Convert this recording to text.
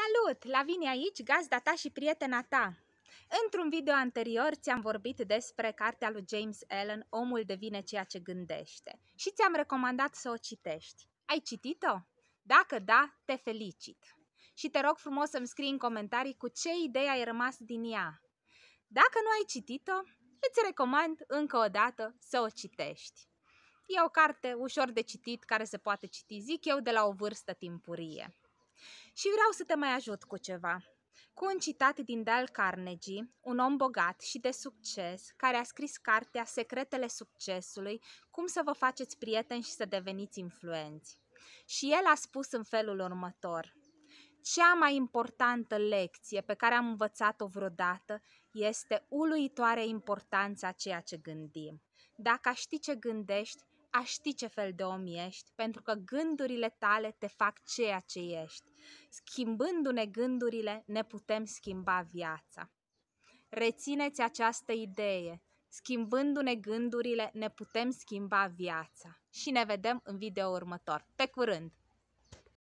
Salut! La vine aici, gazda ta și prietena ta! Într-un video anterior ți-am vorbit despre cartea lui James Allen, Omul devine ceea ce gândește și ți-am recomandat să o citești. Ai citit-o? Dacă da, te felicit! Și te rog frumos să-mi scrii în comentarii cu ce idei ai rămas din ea. Dacă nu ai citit-o, îți recomand încă o dată să o citești. E o carte ușor de citit care se poate citi, zic eu, de la o vârstă timpurie și vreau să te mai ajut cu ceva. Cu un citat din Dale Carnegie, un om bogat și de succes, care a scris cartea Secretele succesului, cum să vă faceți prieteni și să deveniți influenți. Și el a spus în felul următor: Cea mai importantă lecție pe care am învățat-o vreodată este uluitoarea importanța ceea ce gândim. Dacă aș ști ce gândești, a ști ce fel de om ești, pentru că gândurile tale te fac ceea ce ești. Schimbându-ne gândurile, ne putem schimba viața. Rețineți această idee. Schimbându-ne gândurile, ne putem schimba viața. Și ne vedem în video următor. Pe curând!